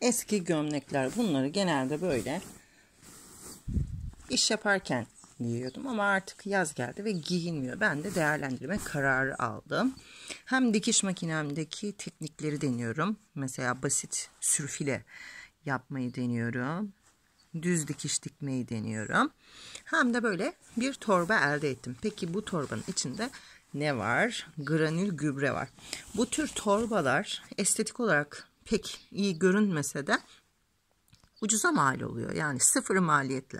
eski gömlekler bunları genelde böyle iş yaparken giyiyordum ama artık yaz geldi ve giyinmiyor. Ben de değerlendirme kararı aldım. Hem dikiş makinemdeki teknikleri deniyorum. Mesela basit sürfile yapmayı deniyorum. Düz dikiş dikmeyi deniyorum. Hem de böyle bir torba elde ettim. Peki bu torbanın içinde ne var? Granül gübre var. Bu tür torbalar estetik olarak pek iyi görünmese de ucuza mal oluyor. Yani sıfır maliyetle.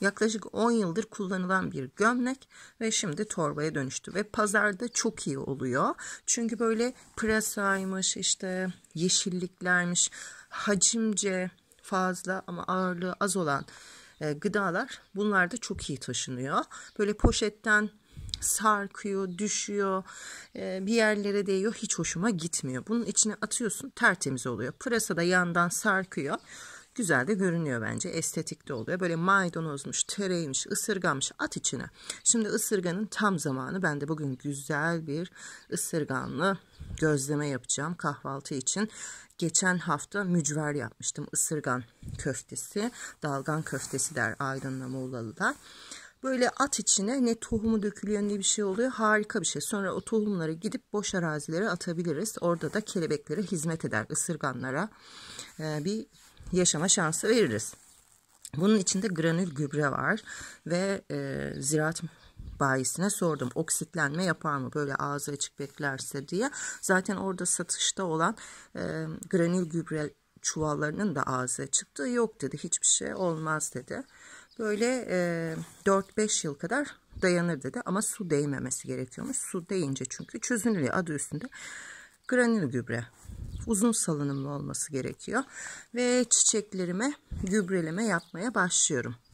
Yaklaşık 10 yıldır kullanılan bir gömlek ve şimdi torbaya dönüştü ve pazarda çok iyi oluyor. Çünkü böyle presaymış işte yeşilliklermiş hacimce fazla ama ağırlığı az olan e, gıdalar bunlar da çok iyi taşınıyor. Böyle poşetten sarkıyor, düşüyor, e, bir yerlere değiyor. Hiç hoşuma gitmiyor. Bunun içine atıyorsun tertemiz oluyor. Pırasa da yandan sarkıyor. Güzel de görünüyor bence. Estetik de oluyor. Böyle maydanozmuş, tereymiş, ısırgamış at içine. Şimdi ısırganın tam zamanı. Ben de bugün güzel bir ısırganlı gözleme yapacağım kahvaltı için. Geçen hafta mücver yapmıştım. ısırgan köftesi, dalgan köftesi der Aydın'la muğlalı da. Böyle at içine ne tohumu dökülüyor ne bir şey oluyor. Harika bir şey. Sonra o tohumları gidip boş arazilere atabiliriz. Orada da kelebeklere hizmet eder. ısırganlara e, bir yaşama şansı veririz. Bunun içinde granül gübre var ve e, ziraat bayisine sordum oksitlenme yapar mı böyle ağzı açık beklerse diye. Zaten orada satışta olan e, granül gübre çuvallarının da ağzı çıktı yok dedi hiçbir şey olmaz dedi böyle e, 4-5 yıl kadar dayanır dedi ama su değmemesi gerekiyormuş. Su değince çünkü çözünürlüğü adı üstünde granül gübre uzun salınımlı olması gerekiyor ve çiçeklerime gübreleme yapmaya başlıyorum.